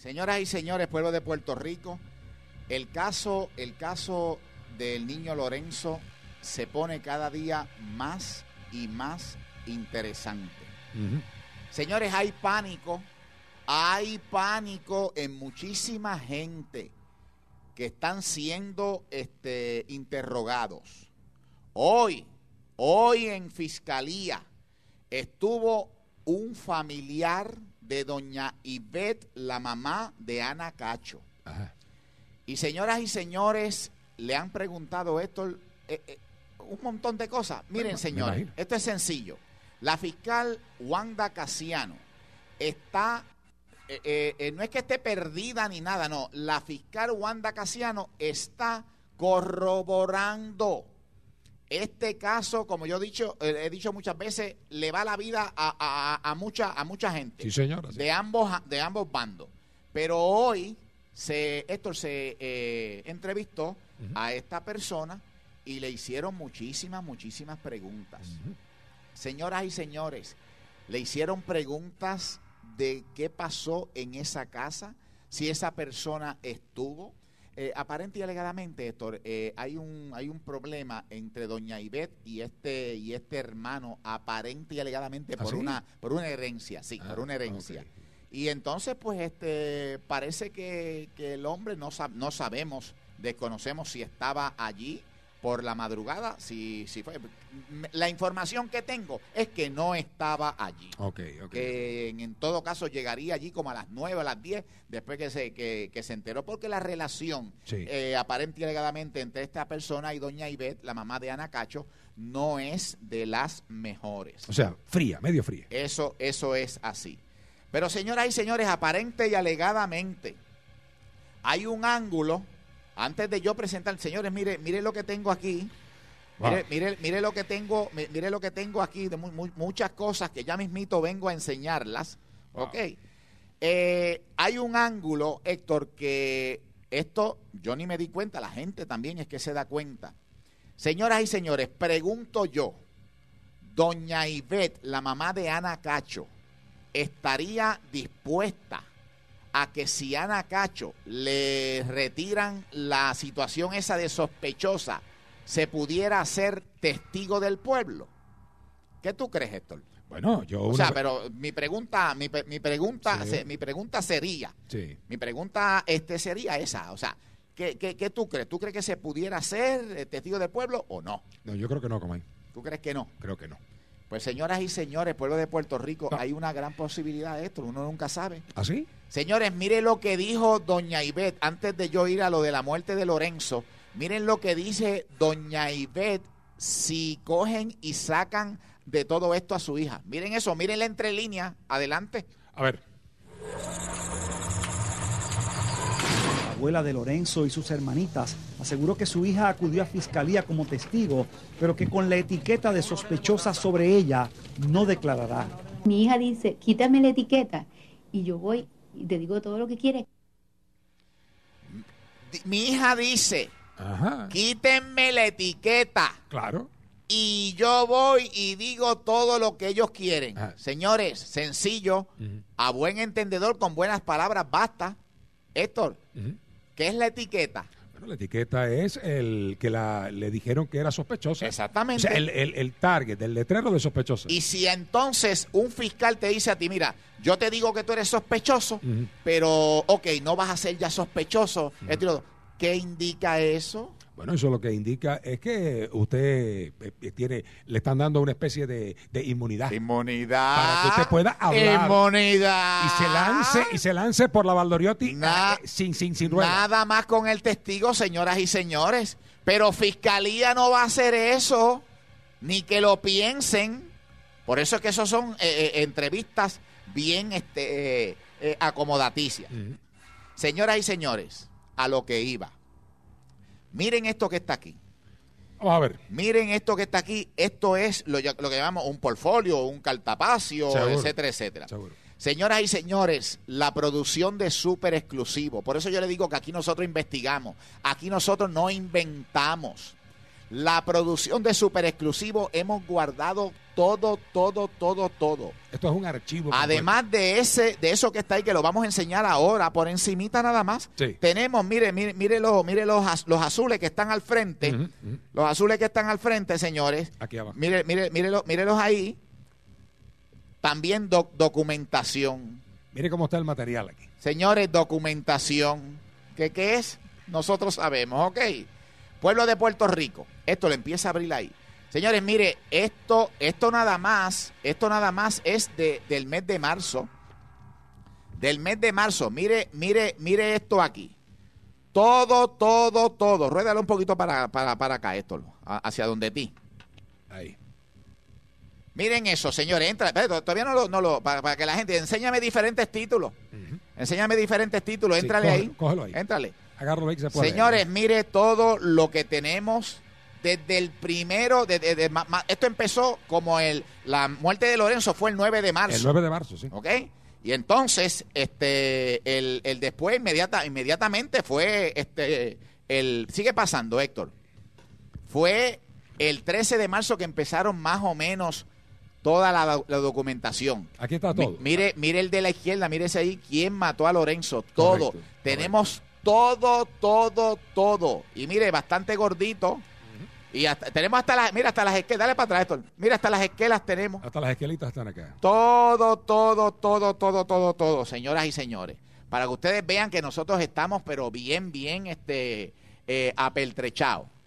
Señoras y señores, pueblo de Puerto Rico, el caso, el caso del niño Lorenzo se pone cada día más y más interesante. Señores, hay pánico, hay pánico en muchísima gente que están siendo este, interrogados. Hoy, hoy en Fiscalía estuvo un familiar de doña Ivette, la mamá de Ana Cacho. Y señoras y señores, le han preguntado esto eh, eh, un montón de cosas. Miren, señores, esto es sencillo. La fiscal Wanda Casiano está, eh, no es que esté perdida ni nada, no. La fiscal Wanda Casiano está corroborando este caso, como yo he dicho, eh, he dicho muchas veces, le va la vida a, mucha, gente. Sí, De, ambos, bandos. Pero hoy, se, Héctor se eh, entrevistó a esta persona y le hicieron muchísimas, muchísimas preguntas. Señoras y señores, le hicieron preguntas de qué pasó en esa casa, si esa persona estuvo, eh, aparente y alegadamente, Héctor, eh, hay, un, hay un problema entre doña Ivette y este, y este hermano, aparente y alegadamente, ¿Ah, por, una, por una herencia, sí, ah, por una herencia. Y entonces, pues, este, parece que, que el hombre no, no sabemos, desconocemos si estaba allí por la madrugada, si, si fue. La información que tengo es que no estaba allí. Ok, ok. Que en, todo caso llegaría allí como a las 9, a las 10, después que se, que, que se enteró, porque la relación eh, aparente y alegadamente entre esta persona y doña Ivette, la mamá de Ana Cacho, no es de las mejores. O sea, fría, medio fría. Eso, eso es así. Pero señoras y señores, aparente y alegadamente, hay un ángulo antes de yo presentar, señores, mire, mire lo que tengo aquí. Mire, lo que tengo, mire lo que tengo aquí de muchas cosas que ya mismito vengo a enseñarlas. Ok. Eh, hay un ángulo, Héctor, que esto yo ni me di cuenta, la gente también es que se da cuenta. Señoras y señores, pregunto yo, doña Ivette, la mamá de Ana Cacho, ¿estaría dispuesta a que si Ana Cacho le retiran la situación esa de sospechosa, se pudiera ser testigo del pueblo. ¿Qué tú crees, Héctor? Bueno, yo. O sea, pero mi pregunta, mi, mi pregunta, mi pregunta sería, sí. mi pregunta este sería esa, o sea, ¿qué, qué, tú crees? ¿Tú crees que se pudiera ser eh, testigo del pueblo o no? No, yo creo que no, Comay. ¿Tú crees que no? Creo que no. Pues señoras y señores, pueblo de Puerto Rico, hay una gran posibilidad de esto, uno nunca sabe. ¿Así? ¿Ah, señores, miren lo que dijo doña Ivette antes de yo ir a lo de la muerte de Lorenzo. Miren lo que dice doña Ivette si cogen y sacan de todo esto a su hija. Miren eso, miren la entrelínea, adelante. A ver abuela de Lorenzo y sus hermanitas aseguró que su hija acudió a fiscalía como testigo, pero que con la etiqueta de sospechosa sobre ella no declarará. Mi hija dice, quítame la etiqueta y yo voy y te digo todo lo que quieres. Mi hija dice, Ajá. quítenme la etiqueta. Claro. Y yo voy y digo todo lo que ellos quieren. Señores, sencillo, a buen entendedor, con buenas palabras, basta. Héctor, ¿Qué es la etiqueta? Bueno, la etiqueta es el que le dijeron que era sospechoso. Exactamente. O sea, el, target, el letrero de sospechoso. Y si entonces un fiscal te dice a ti, mira, yo te digo que tú eres sospechoso, pero ok, no vas a ser ya sospechoso. ¿Qué indica eso? Bueno, eso lo que indica es que usted eh, eh, tiene, le están dando una especie de, inmunidad. Inmunidad. Para que usted pueda hablar. Inmunidad. Y se lance, y se lance por la Valdoriotti eh, sin, sin, sin Nada más con el testigo, señoras y señores. Pero fiscalía no va a hacer eso, ni que lo piensen. Por eso es que esos son entrevistas bien este, acomodaticias. Mm. Señoras y señores, a lo que iba Miren esto que está aquí. Vamos a ver. Miren esto que está aquí. Esto es lo, que llamamos un portfolio, un cartapacio, etcétera, etcétera. Señoras y señores, la producción de súper exclusivo. Por eso yo le digo que aquí nosotros investigamos. Aquí nosotros no inventamos. La producción de super exclusivo hemos guardado todo, todo, todo, todo. Esto es un archivo. Además de ese, de eso que está ahí, que lo vamos a enseñar ahora, por encimita nada más, tenemos, mire, mire, mire, los, los, azules que están al frente. Los azules que están al frente, señores. Aquí abajo. Mire, mire, mire ahí. También documentación. Mire cómo está el material aquí. Señores, documentación. ¿Qué, qué es? Nosotros sabemos, ok. Pueblo de Puerto Rico. Esto le empieza a abrir ahí. Señores, mire, esto, esto nada más, esto nada más es de, del mes de marzo. Del mes de marzo. Mire, mire, mire esto aquí. Todo, todo, todo. Ruédalo un poquito para, para, acá, esto, hacia donde ti. Ahí. Miren eso, señores. Entra, todavía no lo, no lo para, que la gente, enséñame diferentes títulos. Enséñame diferentes títulos. Entrale ahí. Cógelo ahí. Entrale. Agárralo ahí que se puede. Señores, mire todo lo que tenemos desde el primero, esto empezó como el, la muerte de Lorenzo fue el 9 de marzo. El 9 de marzo, sí. ¿Ok? Y entonces, este, el, después inmediata, inmediatamente fue, este, el, sigue pasando, Héctor, fue el 13 de marzo que empezaron más o menos toda la, documentación. Aquí está todo. mire, mire el de la izquierda, mire ese ahí quién mató a Lorenzo, todo. Tenemos todo, todo, todo. Y mire, bastante gordito, y hasta, tenemos hasta las, mira, hasta las esquelas, dale para atrás, Mira, hasta las esquelas tenemos. Hasta las esquelitas están acá. Todo, todo, todo, todo, todo, todo, señoras y señores. Para que ustedes vean que nosotros estamos, pero bien, bien, este, eh, apeltrechados.